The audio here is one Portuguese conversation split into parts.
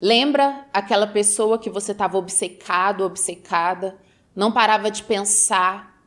Lembra aquela pessoa que você estava obcecado, obcecada, não parava de pensar,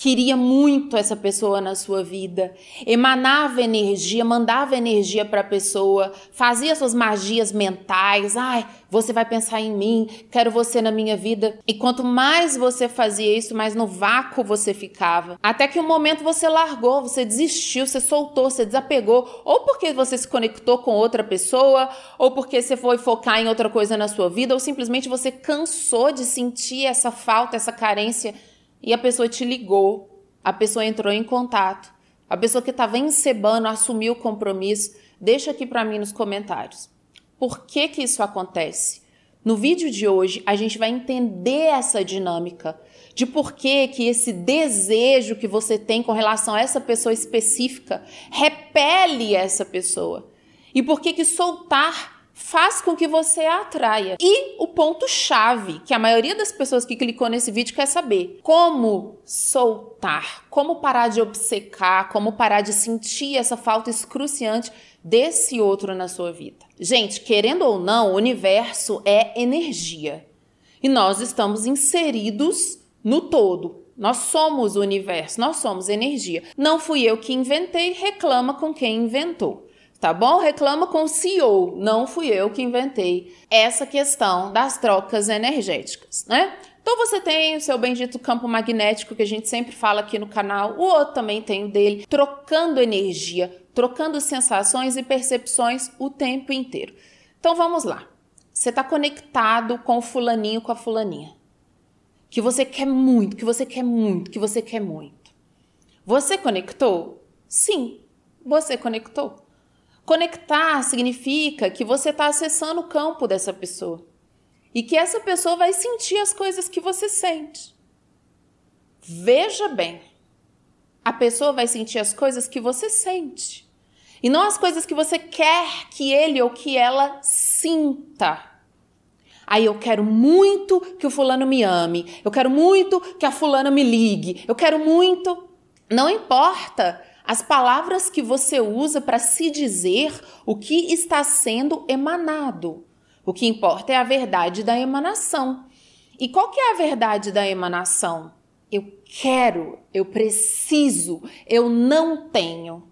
queria muito essa pessoa na sua vida, emanava energia, mandava energia para a pessoa, fazia suas magias mentais, ai, você vai pensar em mim, quero você na minha vida. E quanto mais você fazia isso, mais no vácuo você ficava. Até que um momento você largou, você desistiu, você soltou, você desapegou, ou porque você se conectou com outra pessoa, ou porque você foi focar em outra coisa na sua vida, ou simplesmente você cansou de sentir essa falta, essa carência e a pessoa te ligou, a pessoa entrou em contato, a pessoa que estava encebando assumiu o compromisso, deixa aqui para mim nos comentários. Por que que isso acontece? No vídeo de hoje a gente vai entender essa dinâmica de por que que esse desejo que você tem com relação a essa pessoa específica repele essa pessoa. E por que que soltar faz com que você a atraia. E o ponto chave que a maioria das pessoas que clicou nesse vídeo quer saber: como soltar, como parar de obcecar, como parar de sentir essa falta excruciante desse outro na sua vida. Gente, querendo ou não, o universo é energia. E nós estamos inseridos no todo. Nós somos o universo, nós somos energia. Não fui eu que inventei, reclama com quem inventou tá bom? Reclama com o CEO, não fui eu que inventei essa questão das trocas energéticas, né? Então você tem o seu bendito campo magnético que a gente sempre fala aqui no canal, o outro também tem o dele, trocando energia, trocando sensações e percepções o tempo inteiro. Então vamos lá. Você está conectado com o fulaninho com a fulaninha. Que você quer muito, que você quer muito, que você quer muito. Você conectou? Sim, você conectou. Conectar significa que você está acessando o campo dessa pessoa e que essa pessoa vai sentir as coisas que você sente. Veja bem, a pessoa vai sentir as coisas que você sente e não as coisas que você quer que ele ou que ela sinta. Aí eu quero muito que o fulano me ame, eu quero muito que a fulana me ligue, eu quero muito. Não importa as palavras que você usa para se dizer o que está sendo emanado. O que importa é a verdade da emanação. E qual que é a verdade da emanação? Eu quero, eu preciso, eu não tenho.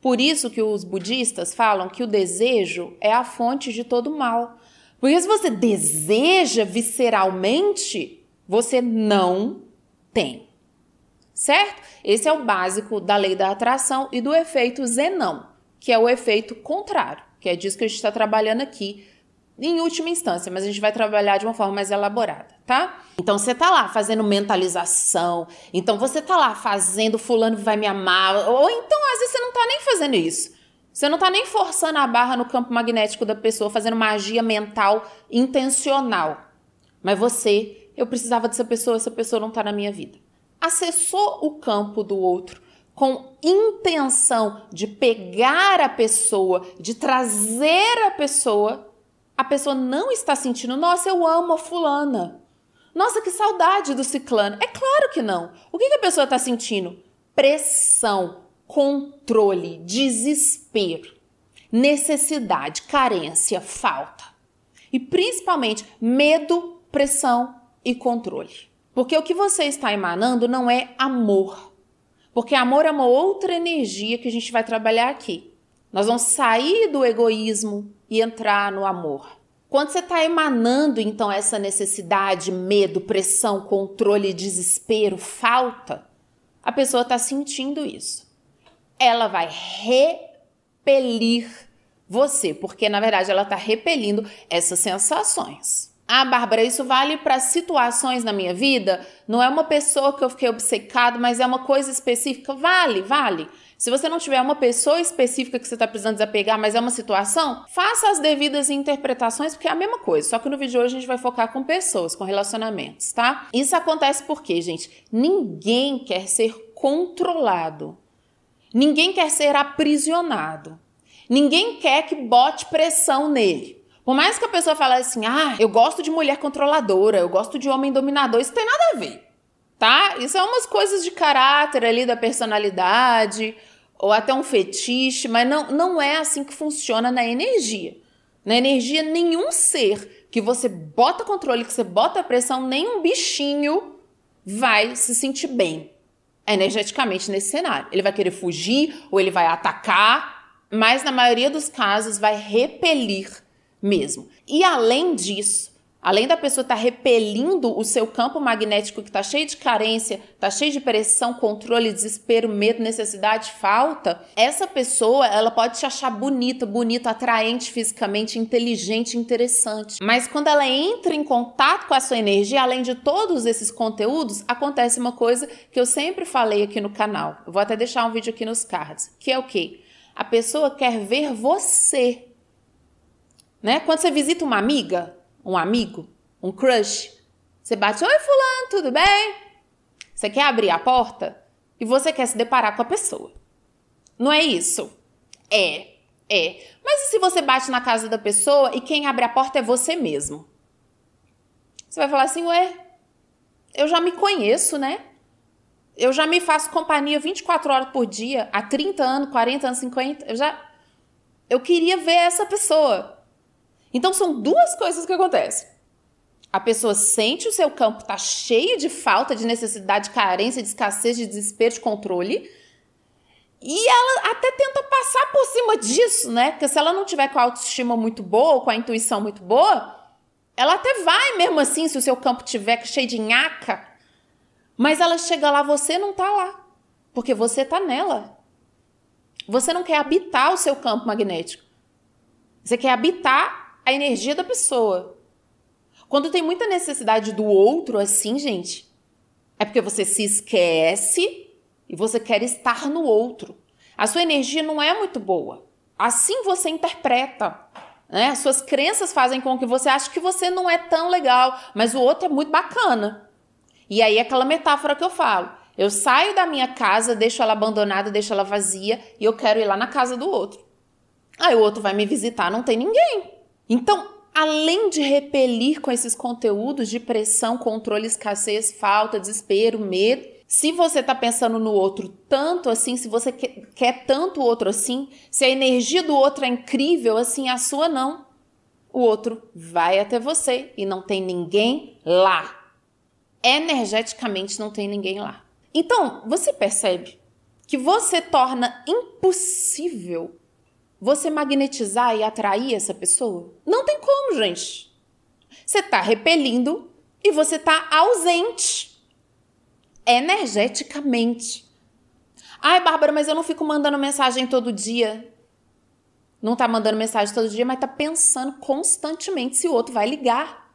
Por isso que os budistas falam que o desejo é a fonte de todo mal. Porque se você deseja visceralmente, você não tem certo? Esse é o básico da lei da atração e do efeito Zenão, que é o efeito contrário, que é disso que a gente está trabalhando aqui em última instância, mas a gente vai trabalhar de uma forma mais elaborada, tá? Então você tá lá fazendo mentalização, então você tá lá fazendo fulano vai me amar, ou então às vezes você não tá nem fazendo isso. Você não tá nem forçando a barra no campo magnético da pessoa, fazendo magia mental intencional. Mas você, eu precisava dessa pessoa, essa pessoa não tá na minha vida acessou o campo do outro com intenção de pegar a pessoa, de trazer a pessoa, a pessoa não está sentindo, nossa, eu amo a fulana. Nossa, que saudade do ciclano. É claro que não. O que, que a pessoa está sentindo? Pressão, controle, desespero, necessidade, carência, falta. E principalmente medo, pressão e controle. Porque o que você está emanando não é amor. Porque amor é uma outra energia que a gente vai trabalhar aqui. Nós vamos sair do egoísmo e entrar no amor. Quando você está emanando, então, essa necessidade, medo, pressão, controle, desespero, falta, a pessoa está sentindo isso. Ela vai repelir você, porque na verdade ela está repelindo essas sensações. Ah, Bárbara, isso vale para situações na minha vida? Não é uma pessoa que eu fiquei obcecado, mas é uma coisa específica? Vale, vale. Se você não tiver uma pessoa específica que você está precisando desapegar, mas é uma situação, faça as devidas interpretações, porque é a mesma coisa. Só que no vídeo de hoje a gente vai focar com pessoas, com relacionamentos, tá? Isso acontece porque, gente, ninguém quer ser controlado. Ninguém quer ser aprisionado. Ninguém quer que bote pressão nele. Por mais que a pessoa fale assim, ah, eu gosto de mulher controladora, eu gosto de homem dominador, isso tem nada a ver, tá? Isso é umas coisas de caráter ali, da personalidade, ou até um fetiche, mas não, não é assim que funciona na energia. Na energia, nenhum ser que você bota controle, que você bota pressão, nenhum bichinho vai se sentir bem energeticamente nesse cenário. Ele vai querer fugir ou ele vai atacar, mas na maioria dos casos vai repelir mesmo. E além disso, Além da pessoa estar tá repelindo o seu campo magnético que está cheio de carência, está cheio de pressão, controle, desespero, medo, necessidade, falta, essa pessoa ela pode te achar bonita, bonito, atraente fisicamente, inteligente, interessante. Mas quando ela entra em contato com a sua energia, além de todos esses conteúdos, acontece uma coisa que eu sempre falei aqui no canal. Eu vou até deixar um vídeo aqui nos cards, que é o quê? A pessoa quer ver você né? Quando você visita uma amiga, um amigo, um crush, você bate, oi fulano, tudo bem? Você quer abrir a porta e você quer se deparar com a pessoa. Não é isso? É, é. Mas e se você bate na casa da pessoa e quem abre a porta é você mesmo? Você vai falar assim, ué, eu já me conheço, né? Eu já me faço companhia 24 horas por dia, há 30 anos, 40 anos, 50. Eu já. Eu queria ver essa pessoa. Então são duas coisas que acontecem. A pessoa sente o seu campo tá cheio de falta, de necessidade, de carência, de escassez, de desespero, de controle. E ela até tenta passar por cima disso, né? Porque se ela não tiver com a autoestima muito boa, ou com a intuição muito boa, ela até vai mesmo assim, se o seu campo tiver cheio de nhaca. Mas ela chega lá, você não tá lá. Porque você tá nela. Você não quer habitar o seu campo magnético. Você quer habitar a energia da pessoa. Quando tem muita necessidade do outro assim, gente, é porque você se esquece e você quer estar no outro. A sua energia não é muito boa. Assim você interpreta. Né? As suas crenças fazem com que você ache que você não é tão legal, mas o outro é muito bacana. E aí é aquela metáfora que eu falo. Eu saio da minha casa, deixo ela abandonada, deixo ela vazia e eu quero ir lá na casa do outro. Aí o outro vai me visitar, não tem ninguém. Então, além de repelir com esses conteúdos de pressão, controle, escassez, falta, desespero, medo, se você está pensando no outro tanto assim, se você quer, quer tanto o outro assim, se a energia do outro é incrível assim, a sua não, o outro vai até você e não tem ninguém lá. Energeticamente não tem ninguém lá. Então, você percebe que você torna impossível você magnetizar e atrair essa pessoa? Não tem como, gente. Você está repelindo e você está ausente energeticamente. Ai, Bárbara, mas eu não fico mandando mensagem todo dia. Não tá mandando mensagem todo dia, mas tá pensando constantemente se o outro vai ligar.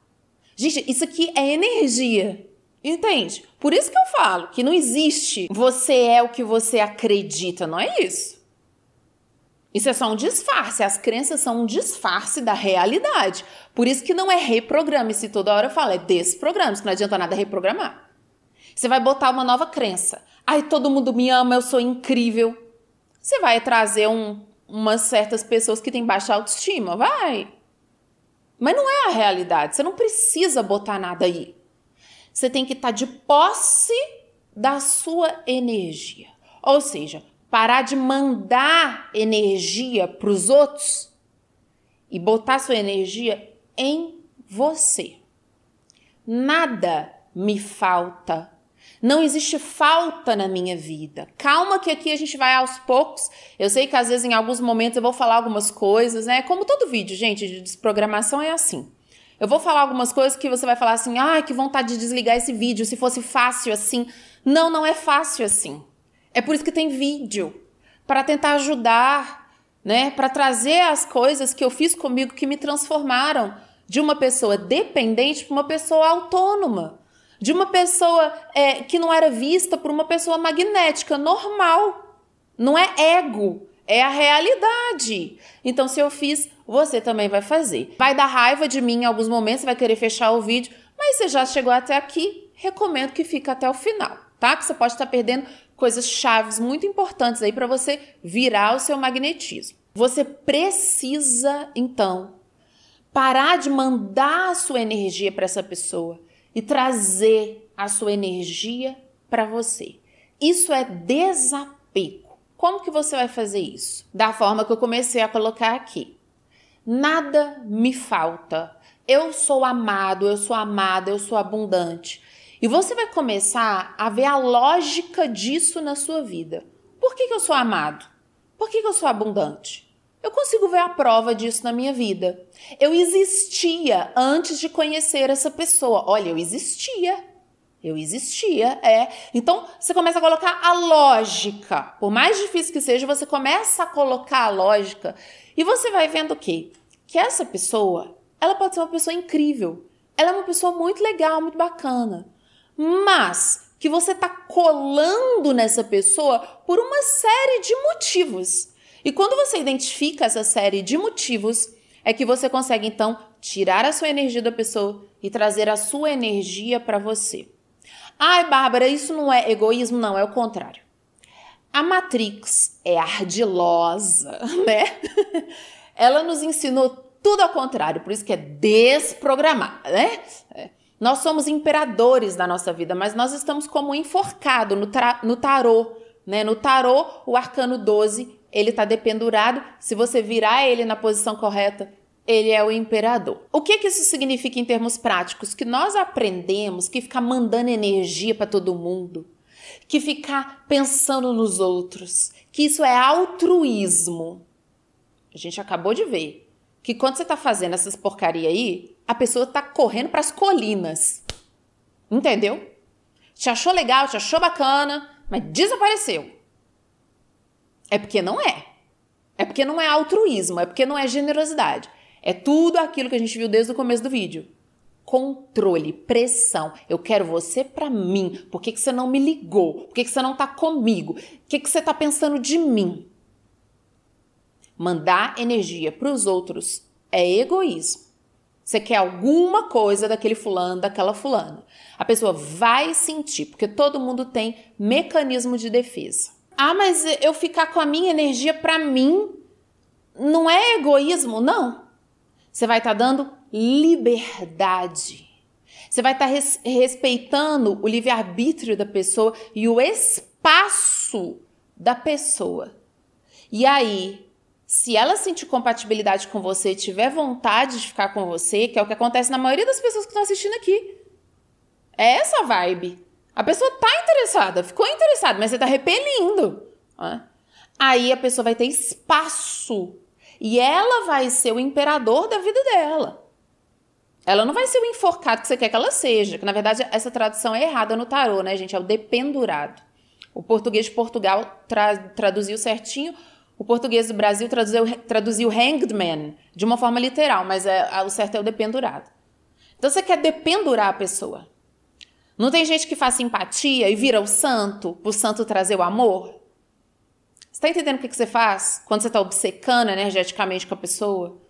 Gente, isso aqui é energia. Entende? Por isso que eu falo que não existe você é o que você acredita, não é isso? Isso é só um disfarce, as crenças são um disfarce da realidade. Por isso que não é reprograme, se toda hora eu falo, é desprograme, não adianta nada é reprogramar. Você vai botar uma nova crença. Ai, todo mundo me ama, eu sou incrível. Você vai trazer um, umas certas pessoas que têm baixa autoestima, vai. Mas não é a realidade, você não precisa botar nada aí. Você tem que estar tá de posse da sua energia. Ou seja, parar de mandar energia para os outros e botar sua energia em você. Nada me falta. Não existe falta na minha vida. Calma que aqui a gente vai aos poucos. Eu sei que às vezes em alguns momentos eu vou falar algumas coisas, né? Como todo vídeo, gente, de desprogramação é assim. Eu vou falar algumas coisas que você vai falar assim: "Ai, ah, que vontade de desligar esse vídeo, se fosse fácil assim". Não, não é fácil assim. É por isso que tem vídeo para tentar ajudar, né, para trazer as coisas que eu fiz comigo que me transformaram de uma pessoa dependente para uma pessoa autônoma, de uma pessoa é, que não era vista por uma pessoa magnética, normal. Não é ego, é a realidade. Então, se eu fiz, você também vai fazer. Vai dar raiva de mim em alguns momentos, vai querer fechar o vídeo, mas você já chegou até aqui, recomendo que fique até o final tá? Que você pode estar perdendo coisas chaves muito importantes aí para você virar o seu magnetismo. Você precisa, então, parar de mandar a sua energia para essa pessoa e trazer a sua energia para você. Isso é desapego. Como que você vai fazer isso? Da forma que eu comecei a colocar aqui. Nada me falta. Eu sou amado, eu sou amada, eu sou abundante. E você vai começar a ver a lógica disso na sua vida. Por que, que eu sou amado? Por que, que eu sou abundante? Eu consigo ver a prova disso na minha vida. Eu existia antes de conhecer essa pessoa. Olha, eu existia. Eu existia, é. Então, você começa a colocar a lógica. Por mais difícil que seja, você começa a colocar a lógica e você vai vendo o quê? Que essa pessoa, ela pode ser uma pessoa incrível. Ela é uma pessoa muito legal, muito bacana mas que você está colando nessa pessoa por uma série de motivos. E quando você identifica essa série de motivos, é que você consegue então tirar a sua energia da pessoa e trazer a sua energia para você. Ai, Bárbara, isso não é egoísmo, não, é o contrário. A Matrix é ardilosa, né? Ela nos ensinou tudo ao contrário, por isso que é desprogramar, né? É. Nós somos imperadores da nossa vida, mas nós estamos como enforcado no, no tarô. Né? No tarô, o arcano 12, ele está dependurado. Se você virar ele na posição correta, ele é o imperador. O que, que isso significa em termos práticos? Que nós aprendemos que ficar mandando energia para todo mundo, que ficar pensando nos outros, que isso é altruísmo. A gente acabou de ver que quando você está fazendo essas porcaria aí, a pessoa tá correndo para as colinas. Entendeu? Te achou legal, te achou bacana, mas desapareceu. É porque não é. É porque não é altruísmo, é porque não é generosidade. É tudo aquilo que a gente viu desde o começo do vídeo. Controle, pressão. Eu quero você para mim. Por que, que você não me ligou? Por que, que você não tá comigo? O que, que você tá pensando de mim? Mandar energia para os outros é egoísmo. Você quer alguma coisa daquele fulano, daquela fulana. A pessoa vai sentir, porque todo mundo tem mecanismo de defesa. Ah, mas eu ficar com a minha energia para mim não é egoísmo, não. Você vai estar tá dando liberdade. Você vai estar tá res respeitando o livre-arbítrio da pessoa e o espaço da pessoa. E aí, se ela sentir compatibilidade com você, tiver vontade de ficar com você, que é o que acontece na maioria das pessoas que estão assistindo aqui. É essa a vibe. A pessoa tá interessada, ficou interessada, mas você tá repelindo. Né? Aí a pessoa vai ter espaço e ela vai ser o imperador da vida dela. Ela não vai ser o enforcado que você quer que ela seja, que na verdade essa tradução é errada no tarô, né, gente? É o dependurado. O português de Portugal tra traduziu certinho o português do Brasil traduziu, traduziu hanged man de uma forma literal, mas é, o certo é o dependurado. Então você quer dependurar a pessoa. Não tem gente que faz simpatia e vira o santo, o santo trazer o amor? Você está entendendo o que, que você faz quando você está obcecando energeticamente com a pessoa?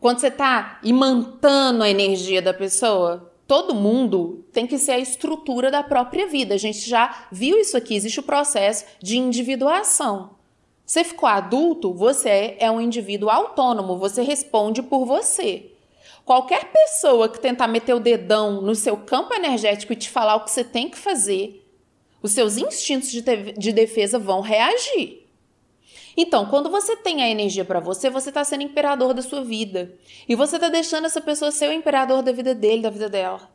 Quando você está imantando a energia da pessoa? Todo mundo tem que ser a estrutura da própria vida. A gente já viu isso aqui. Existe o processo de individuação. Você ficou adulto, você é um indivíduo autônomo, você responde por você. Qualquer pessoa que tentar meter o dedão no seu campo energético e te falar o que você tem que fazer, os seus instintos de, de defesa vão reagir. Então, quando você tem a energia para você, você está sendo imperador da sua vida. E você está deixando essa pessoa ser o imperador da vida dele, da vida dela.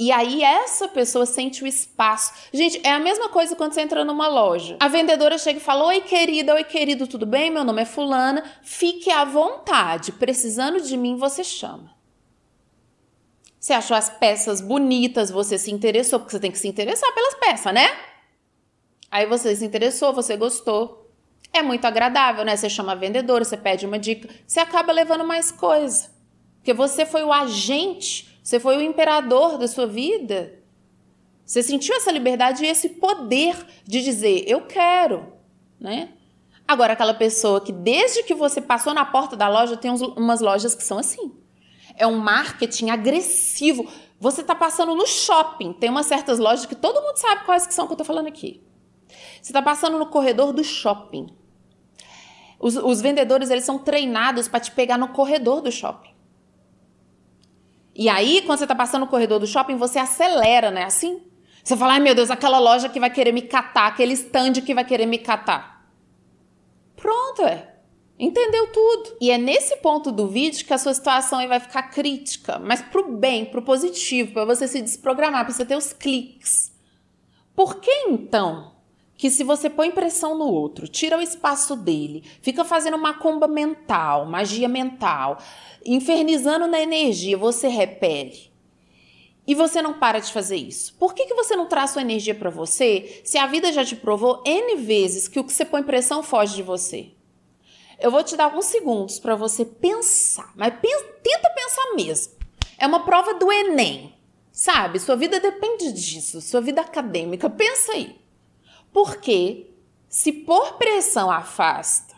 E aí essa pessoa sente o espaço. Gente, é a mesma coisa quando você entra numa loja. A vendedora chega e fala: Oi, querida, oi, querido, tudo bem? Meu nome é Fulana. Fique à vontade. Precisando de mim, você chama. Você achou as peças bonitas, você se interessou, porque você tem que se interessar pelas peças, né? Aí você se interessou, você gostou. É muito agradável, né? Você chama a vendedora, você pede uma dica, você acaba levando mais coisa. Porque você foi o agente você foi o imperador da sua vida. Você sentiu essa liberdade e esse poder de dizer: eu quero, né? Agora, aquela pessoa que desde que você passou na porta da loja, tem uns, umas lojas que são assim. É um marketing agressivo. Você está passando no shopping. Tem umas certas lojas que todo mundo sabe quais que são que eu estou falando aqui. Você está passando no corredor do shopping. Os, os vendedores eles são treinados para te pegar no corredor do shopping. E aí, quando você está passando no corredor do shopping, você acelera, né? Assim. Você fala, ai meu Deus, aquela loja que vai querer me catar, aquele stand que vai querer me catar. Pronto, é. Entendeu tudo. E é nesse ponto do vídeo que a sua situação aí vai ficar crítica, mas pro bem, pro positivo, para você se desprogramar, para você ter os cliques. Por que então que se você põe pressão no outro, tira o espaço dele, fica fazendo uma comba mental, magia mental, infernizando na energia, você repele. E você não para de fazer isso. Por que, que você não traz sua energia para você se a vida já te provou N vezes que o que você põe pressão foge de você? Eu vou te dar alguns segundos para você pensar, mas pensa, tenta pensar mesmo. É uma prova do Enem, sabe? Sua vida depende disso, sua vida acadêmica. Pensa aí. Porque se por pressão afasta,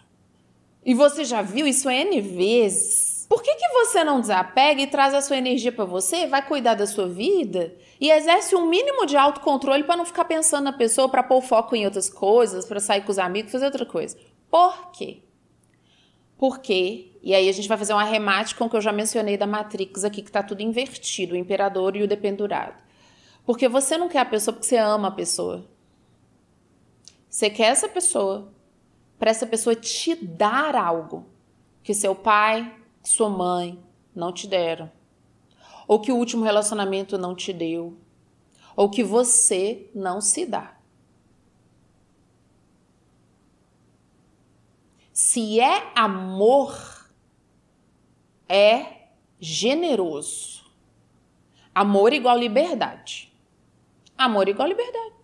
e você já viu isso N vezes, por que, que você não desapega e traz a sua energia para você, vai cuidar da sua vida e exerce um mínimo de autocontrole para não ficar pensando na pessoa, para pôr foco em outras coisas, para sair com os amigos, fazer outra coisa? Por quê? Porque, e aí a gente vai fazer um arremate com o que eu já mencionei da Matrix aqui, que está tudo invertido, o imperador e o dependurado. Porque você não quer a pessoa porque você ama a pessoa. Você quer essa pessoa para essa pessoa te dar algo que seu pai, sua mãe não te deram, ou que o último relacionamento não te deu, ou que você não se dá. Se é amor, é generoso. Amor igual liberdade. Amor igual liberdade.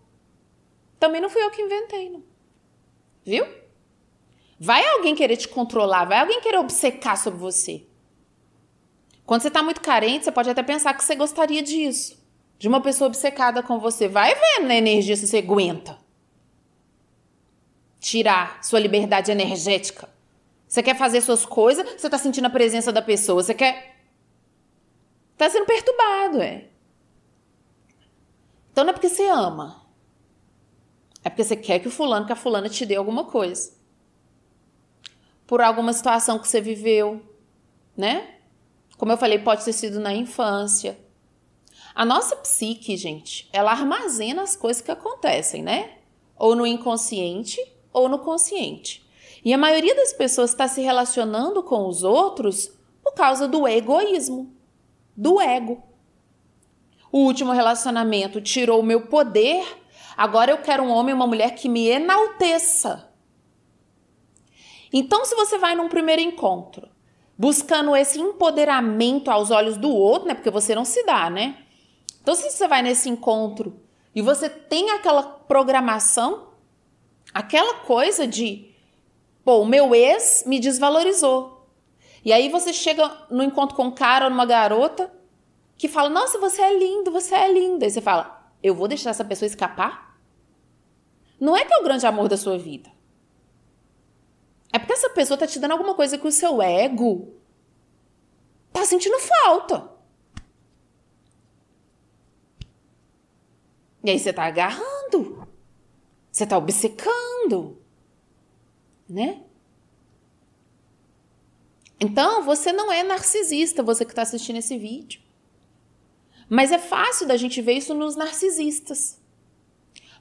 Também não fui eu que inventei, não. Viu? Vai alguém querer te controlar, vai alguém querer obcecar sobre você. Quando você está muito carente, você pode até pensar que você gostaria disso. De uma pessoa obcecada com você. Vai ver na energia se você aguenta. Tirar sua liberdade energética. Você quer fazer suas coisas, você está sentindo a presença da pessoa, você quer. Tá sendo perturbado, é. Então não é porque você ama, é porque você quer que o fulano, que a fulana te dê alguma coisa. Por alguma situação que você viveu, né? Como eu falei, pode ter sido na infância. A nossa psique, gente, ela armazena as coisas que acontecem, né? Ou no inconsciente ou no consciente. E a maioria das pessoas está se relacionando com os outros por causa do egoísmo, do ego. O último relacionamento tirou o meu poder Agora eu quero um homem, uma mulher que me enalteça. Então, se você vai num primeiro encontro, buscando esse empoderamento aos olhos do outro, né? Porque você não se dá, né? Então, se você vai nesse encontro e você tem aquela programação, aquela coisa de, pô, o meu ex me desvalorizou. E aí você chega no encontro com um cara ou numa garota que fala: "Nossa, você é lindo, você é linda". E você fala: "Eu vou deixar essa pessoa escapar?" não é que é o grande amor da sua vida. É porque essa pessoa tá te dando alguma coisa que o seu ego tá sentindo falta. E aí você tá agarrando. Você tá obcecando. Né? Então, você não é narcisista, você que está assistindo esse vídeo. Mas é fácil da gente ver isso nos narcisistas.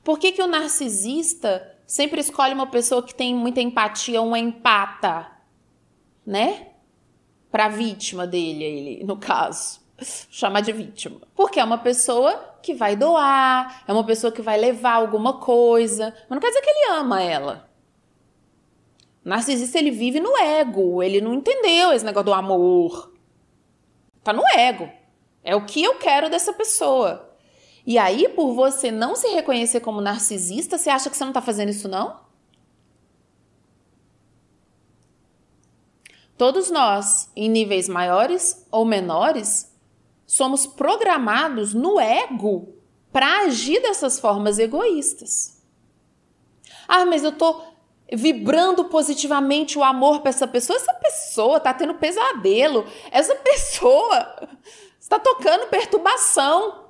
Por que, que o narcisista sempre escolhe uma pessoa que tem muita empatia, uma empata, né? a vítima dele, ele, no caso. Chamar de vítima. Porque é uma pessoa que vai doar, é uma pessoa que vai levar alguma coisa. Mas não quer dizer que ele ama ela. O narcisista, ele vive no ego. Ele não entendeu esse negócio do amor. Tá no ego. É o que eu quero dessa pessoa. E aí, por você não se reconhecer como narcisista, você acha que você não está fazendo isso não? Todos nós, em níveis maiores ou menores, somos programados no ego para agir dessas formas egoístas. Ah, mas eu tô vibrando positivamente o amor para essa pessoa, essa pessoa tá tendo pesadelo, essa pessoa está tocando perturbação.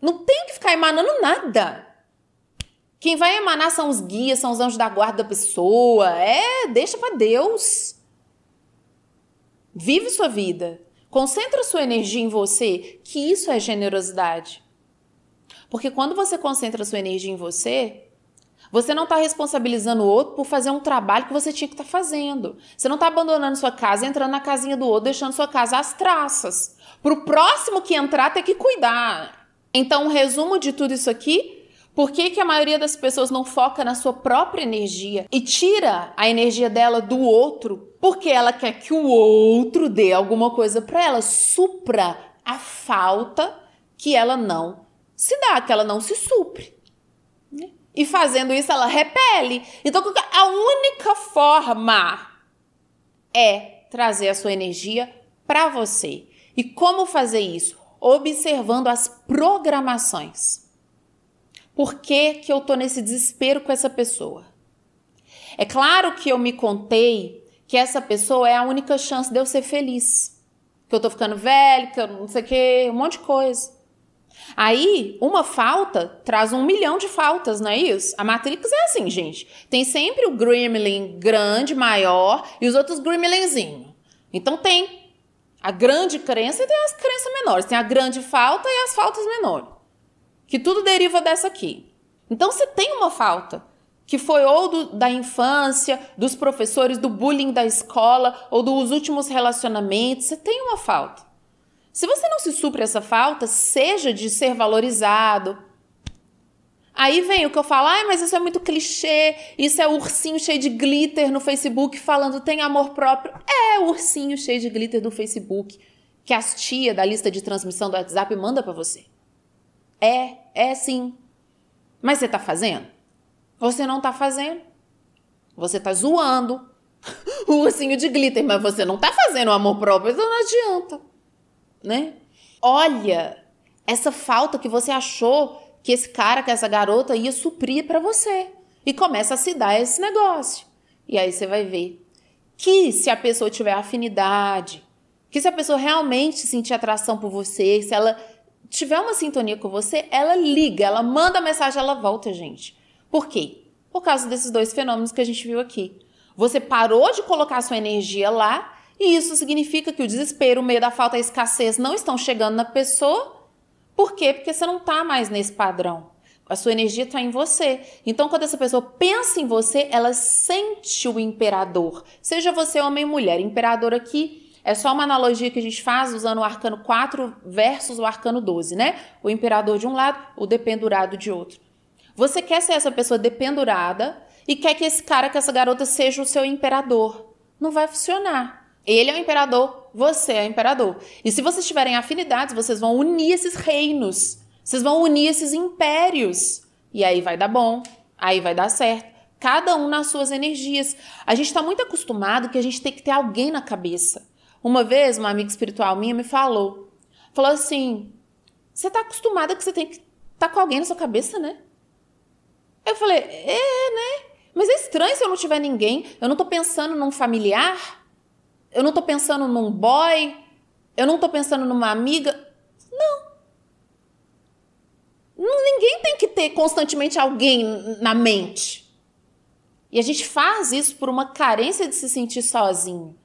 Não tem que ficar emanando nada. Quem vai emanar são os guias, são os anjos da guarda da pessoa. É, deixa para Deus. Vive sua vida. Concentra sua energia em você, que isso é generosidade. Porque quando você concentra sua energia em você, você não está responsabilizando o outro por fazer um trabalho que você tinha que estar tá fazendo. Você não está abandonando sua casa, entrando na casinha do outro, deixando sua casa às traças. Para o próximo que entrar, ter que cuidar. Então, um resumo de tudo isso aqui. Por que, que a maioria das pessoas não foca na sua própria energia e tira a energia dela do outro? Porque ela quer que o outro dê alguma coisa para ela, supra a falta que ela não se dá, que ela não se supre. Né? E fazendo isso, ela repele. Então, é a única forma é trazer a sua energia para você. E como fazer isso? observando as programações. Por que, que eu tô nesse desespero com essa pessoa? É claro que eu me contei que essa pessoa é a única chance de eu ser feliz. Que eu tô ficando velho, que eu não sei o quê, um monte de coisa. Aí, uma falta traz um milhão de faltas, não é isso? A Matrix é assim, gente. Tem sempre o gremlin grande, maior, e os outros gremlinzinhos. Então tem a grande crença e tem as crenças menores. Tem a grande falta e as faltas menores. Que tudo deriva dessa aqui. Então, se tem uma falta que foi ou do, da infância, dos professores, do bullying da escola ou dos últimos relacionamentos, você tem uma falta. Se você não se supre essa falta, seja de ser valorizado, Aí vem o que eu falo, ai, mas isso é muito clichê, isso é ursinho cheio de glitter no Facebook falando tem amor próprio. É ursinho cheio de glitter do Facebook que as tia da lista de transmissão do WhatsApp manda para você. É, é sim. Mas você tá fazendo? Você não tá fazendo. Você tá zoando o ursinho de glitter, mas você não tá fazendo o amor próprio, então não adianta, né? Olha essa falta que você achou que esse cara, que essa garota ia suprir para você. E começa a se dar esse negócio. E aí você vai ver que se a pessoa tiver afinidade, que se a pessoa realmente sentir atração por você, se ela tiver uma sintonia com você, ela liga, ela manda a mensagem, ela volta, gente. Por quê? Por causa desses dois fenômenos que a gente viu aqui. Você parou de colocar sua energia lá, e isso significa que o desespero, o medo, a falta, a escassez não estão chegando na pessoa por quê? Porque você não está mais nesse padrão. A sua energia está em você. Então, quando essa pessoa pensa em você, ela sente o imperador. Seja você homem ou mulher. Imperador aqui é só uma analogia que a gente faz usando o arcano 4 versus o arcano 12, né? O imperador de um lado, o dependurado de outro. Você quer ser essa pessoa dependurada e quer que esse cara, que essa garota seja o seu imperador. Não vai funcionar. Ele é o imperador, você é o imperador. E se vocês tiverem afinidades, vocês vão unir esses reinos, vocês vão unir esses impérios. E aí vai dar bom, aí vai dar certo. Cada um nas suas energias. A gente está muito acostumado que a gente tem que ter alguém na cabeça. Uma vez, uma amiga espiritual minha me falou: falou assim, você está acostumada que você tem que estar tá com alguém na sua cabeça, né? Eu falei: é, né? Mas é estranho se eu não tiver ninguém. Eu não estou pensando num familiar. Eu não estou pensando num boy, eu não estou pensando numa amiga. Não. Ninguém tem que ter constantemente alguém na mente. E a gente faz isso por uma carência de se sentir sozinho.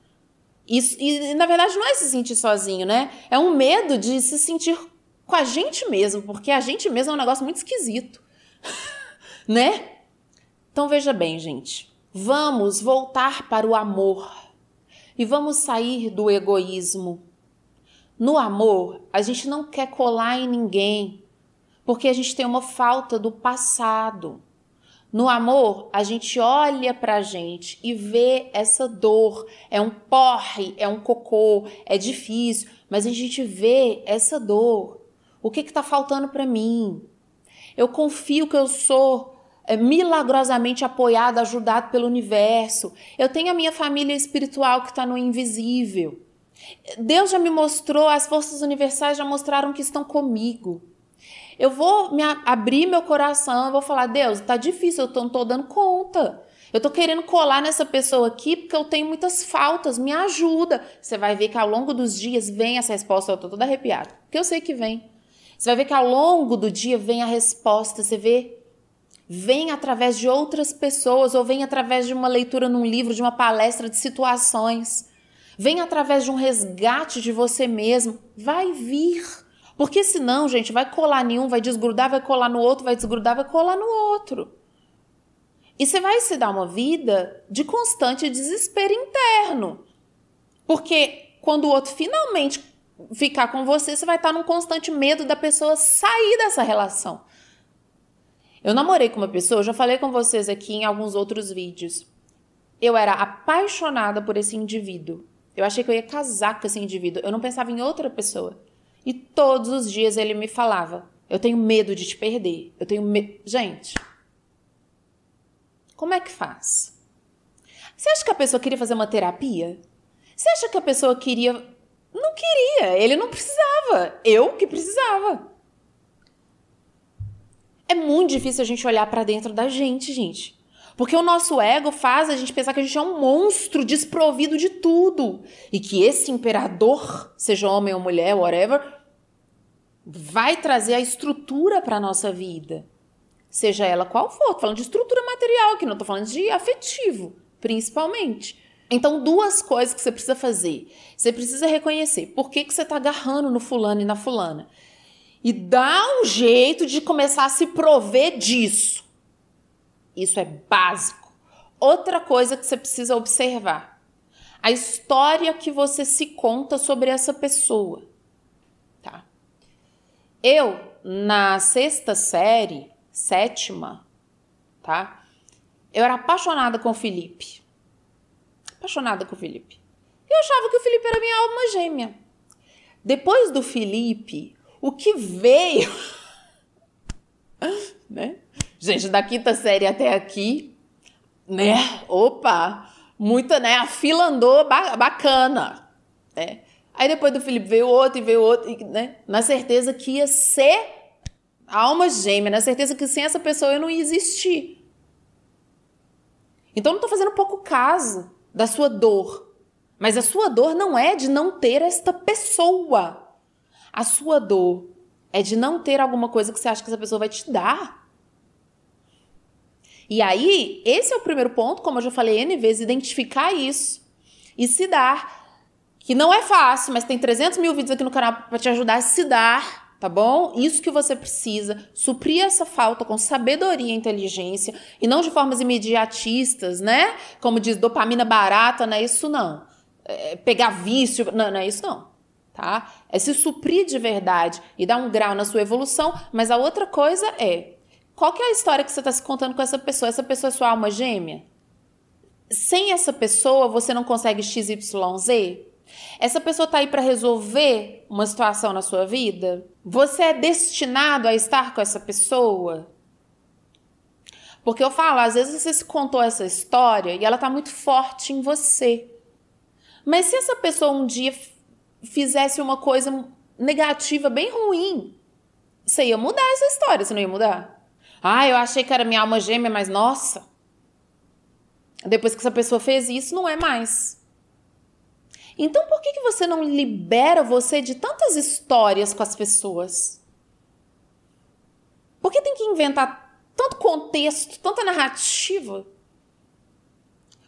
Isso, e na verdade não é se sentir sozinho, né? É um medo de se sentir com a gente mesmo, porque a gente mesmo é um negócio muito esquisito, né? Então veja bem, gente. Vamos voltar para o amor e vamos sair do egoísmo. No amor, a gente não quer colar em ninguém, porque a gente tem uma falta do passado. No amor, a gente olha para a gente e vê essa dor. É um porre, é um cocô, é difícil, mas a gente vê essa dor. O que está faltando para mim? Eu confio que eu sou é, milagrosamente apoiado, ajudado pelo universo. Eu tenho a minha família espiritual que está no invisível. Deus já me mostrou, as forças universais já mostraram que estão comigo. Eu vou me abrir meu coração, eu vou falar, Deus, tá difícil, eu não tô dando conta. Eu tô querendo colar nessa pessoa aqui porque eu tenho muitas faltas, me ajuda. Você vai ver que ao longo dos dias vem essa resposta, eu tô toda arrepiada, porque eu sei que vem. Você vai ver que ao longo do dia vem a resposta, você vê vem através de outras pessoas, ou vem através de uma leitura num livro, de uma palestra, de situações, vem através de um resgate de você mesmo. Vai vir. Porque senão, gente, vai colar em um, vai desgrudar, vai colar no outro, vai desgrudar, vai colar no outro. E você vai se dar uma vida de constante desespero interno. Porque quando o outro finalmente ficar com você, você vai estar num constante medo da pessoa sair dessa relação. Eu namorei com uma pessoa, eu já falei com vocês aqui em alguns outros vídeos. Eu era apaixonada por esse indivíduo. Eu achei que eu ia casar com esse indivíduo. Eu não pensava em outra pessoa. E todos os dias ele me falava: Eu tenho medo de te perder. Eu tenho medo. Gente, como é que faz? Você acha que a pessoa queria fazer uma terapia? Você acha que a pessoa queria. Não queria, ele não precisava. Eu que precisava. É muito difícil a gente olhar para dentro da gente, gente. Porque o nosso ego faz a gente pensar que a gente é um monstro desprovido de tudo. E que esse imperador, seja homem ou mulher, whatever, vai trazer a estrutura para nossa vida. Seja ela qual for. Tô falando de estrutura material aqui, não tô falando de afetivo, principalmente. Então, duas coisas que você precisa fazer. Você precisa reconhecer por que, que você está agarrando no fulano e na fulana e dá um jeito de começar a se prover disso. Isso é básico. Outra coisa que você precisa observar: a história que você se conta sobre essa pessoa. Tá? Eu, na sexta série, sétima, tá? Eu era apaixonada com o Felipe. Apaixonada com o Felipe. Eu achava que o Felipe era minha alma gêmea. Depois do Felipe, o que veio, né? Gente, da quinta série até aqui, né? Opa, muita, né? A fila andou bacana, né? Aí depois do Felipe veio outro e veio outro, né? Na certeza que ia ser a alma gêmea, na certeza que sem essa pessoa eu não ia existir. Então eu não tô fazendo pouco caso da sua dor. Mas a sua dor não é de não ter esta pessoa. A sua dor é de não ter alguma coisa que você acha que essa pessoa vai te dar. E aí, esse é o primeiro ponto, como eu já falei N vezes, identificar isso e se dar. Que não é fácil, mas tem 300 mil vídeos aqui no canal para te ajudar a se dar tá bom? Isso que você precisa, suprir essa falta com sabedoria e inteligência e não de formas imediatistas, né? Como diz dopamina barata, não é isso não. É, pegar vício, não, não é isso não tá? É se suprir de verdade e dar um grau na sua evolução, mas a outra coisa é qual que é a história que você está se contando com essa pessoa? Essa pessoa é sua alma gêmea? Sem essa pessoa você não consegue XYZ? Essa pessoa está aí para resolver uma situação na sua vida? Você é destinado a estar com essa pessoa? Porque eu falo, às vezes você se contou essa história e ela está muito forte em você. Mas se essa pessoa um dia fizesse uma coisa negativa, bem ruim, você ia mudar essa história, você não ia mudar? Ah, eu achei que era minha alma gêmea, mas nossa. Depois que essa pessoa fez isso, não é mais. Então por que, que você não libera você de tantas histórias com as pessoas? Por que tem que inventar tanto contexto, tanta narrativa?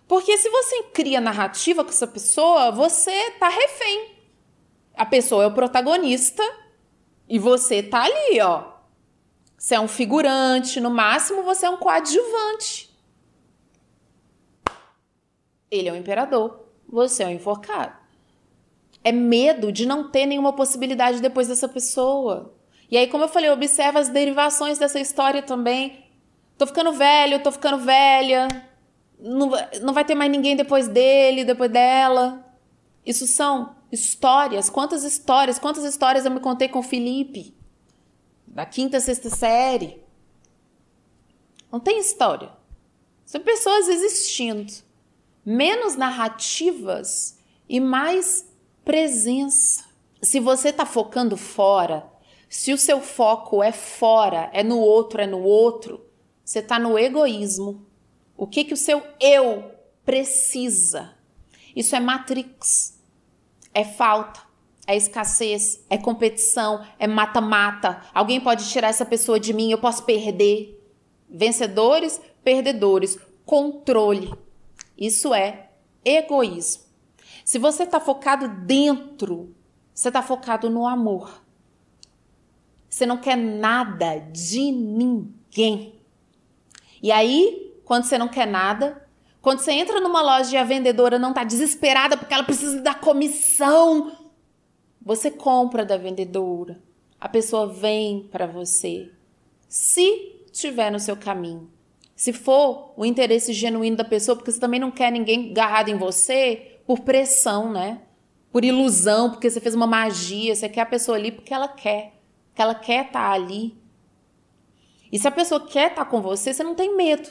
Porque se você cria narrativa com essa pessoa, você tá refém. A pessoa é o protagonista e você tá ali, ó. Você é um figurante, no máximo você é um coadjuvante. Ele é o imperador, você é o enforcado. É medo de não ter nenhuma possibilidade depois dessa pessoa. E aí, como eu falei, observa as derivações dessa história também. Tô ficando velho, tô ficando velha. Não, não vai ter mais ninguém depois dele, depois dela. Isso são Histórias, quantas histórias, quantas histórias eu me contei com o Felipe na quinta, sexta série. Não tem história. São pessoas existindo. Menos narrativas e mais presença. Se você está focando fora, se o seu foco é fora, é no outro, é no outro, você está no egoísmo. O que, que o seu eu precisa? Isso é matrix é falta, é escassez, é competição, é mata-mata. Alguém pode tirar essa pessoa de mim, eu posso perder. Vencedores, perdedores, controle. Isso é egoísmo. Se você está focado dentro, você está focado no amor. Você não quer nada de ninguém. E aí, quando você não quer nada, quando você entra numa loja e a vendedora não tá desesperada porque ela precisa da comissão, você compra da vendedora. A pessoa vem para você. Se tiver no seu caminho. Se for o interesse genuíno da pessoa, porque você também não quer ninguém agarrado em você por pressão, né? Por ilusão, porque você fez uma magia, você quer a pessoa ali porque ela quer. Porque ela quer estar tá ali. E se a pessoa quer estar tá com você, você não tem medo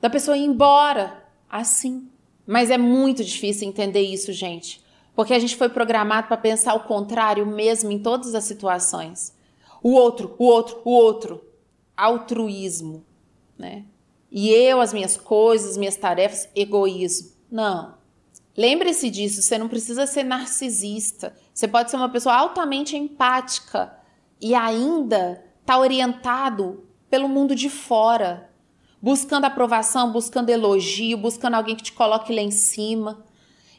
da pessoa ir embora, assim. Mas é muito difícil entender isso, gente, porque a gente foi programado para pensar o contrário mesmo em todas as situações. O outro, o outro, o outro. Altruísmo, né? E eu, as minhas coisas, minhas tarefas, egoísmo. Não. Lembre-se disso, você não precisa ser narcisista. Você pode ser uma pessoa altamente empática e ainda tá orientado pelo mundo de fora, buscando aprovação, buscando elogio, buscando alguém que te coloque lá em cima.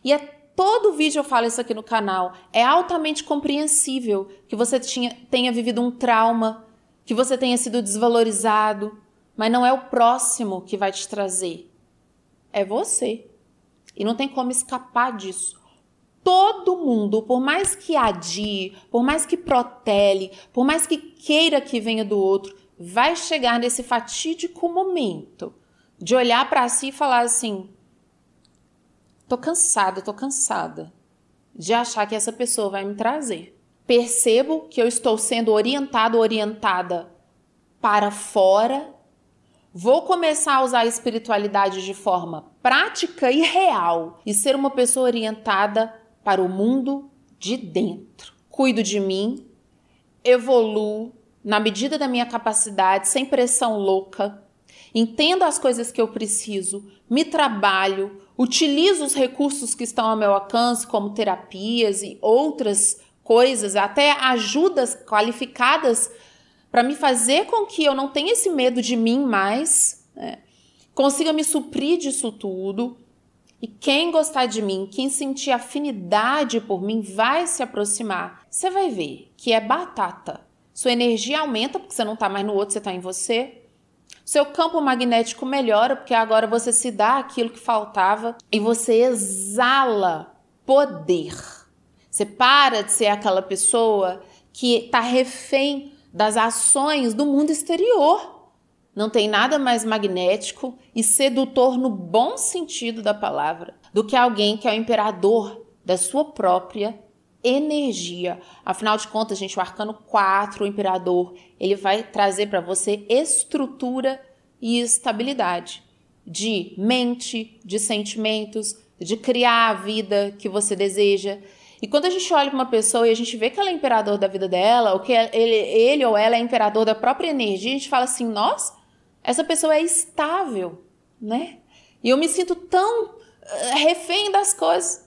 E é todo vídeo eu falo isso aqui no canal. É altamente compreensível que você tinha, tenha vivido um trauma, que você tenha sido desvalorizado, mas não é o próximo que vai te trazer. É você. E não tem como escapar disso. Todo mundo, por mais que adie, por mais que protele, por mais que queira que venha do outro, vai chegar nesse fatídico momento de olhar para si e falar assim: tô cansada, tô cansada de achar que essa pessoa vai me trazer. Percebo que eu estou sendo orientado, orientada para fora. Vou começar a usar a espiritualidade de forma prática e real e ser uma pessoa orientada para o mundo de dentro. Cuido de mim, evoluo, na medida da minha capacidade, sem pressão louca. Entendo as coisas que eu preciso, me trabalho, utilizo os recursos que estão ao meu alcance, como terapias e outras coisas, até ajudas qualificadas para me fazer com que eu não tenha esse medo de mim mais, né? consiga me suprir disso tudo. E quem gostar de mim, quem sentir afinidade por mim, vai se aproximar. Você vai ver que é batata sua energia aumenta porque você não está mais no outro, você está em você. Seu campo magnético melhora porque agora você se dá aquilo que faltava e você exala poder. Você para de ser aquela pessoa que está refém das ações do mundo exterior. Não tem nada mais magnético e sedutor no bom sentido da palavra do que alguém que é o imperador da sua própria energia. Afinal de contas, gente, o arcano 4, o imperador, ele vai trazer para você estrutura e estabilidade de mente, de sentimentos, de criar a vida que você deseja. E quando a gente olha para uma pessoa e a gente vê que ela é imperador da vida dela, ou que ele, ele ou ela é imperador da própria energia, a gente fala assim: nossa, essa pessoa é estável, né? E eu me sinto tão eh, refém das coisas.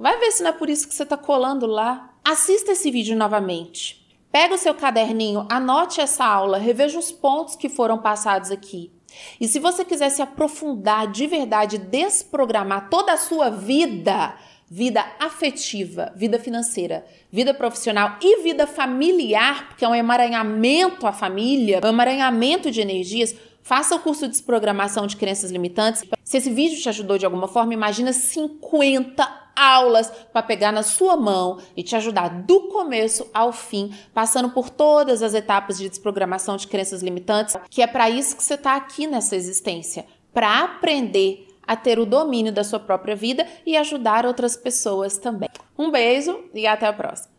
Vai ver se não é por isso que você está colando lá. Assista esse vídeo novamente. Pega o seu caderninho, anote essa aula, reveja os pontos que foram passados aqui. E se você quiser se aprofundar de verdade, desprogramar toda a sua vida, vida afetiva, vida financeira, vida profissional e vida familiar, porque é um emaranhamento à família, um emaranhamento de energias, faça o curso de desprogramação de crenças limitantes. Se esse vídeo te ajudou de alguma forma, imagina 50 aulas para pegar na sua mão e te ajudar do começo ao fim, passando por todas as etapas de desprogramação de crenças limitantes, que é para isso que você está aqui nessa existência, para aprender a ter o domínio da sua própria vida e ajudar outras pessoas também. Um beijo e até a próxima.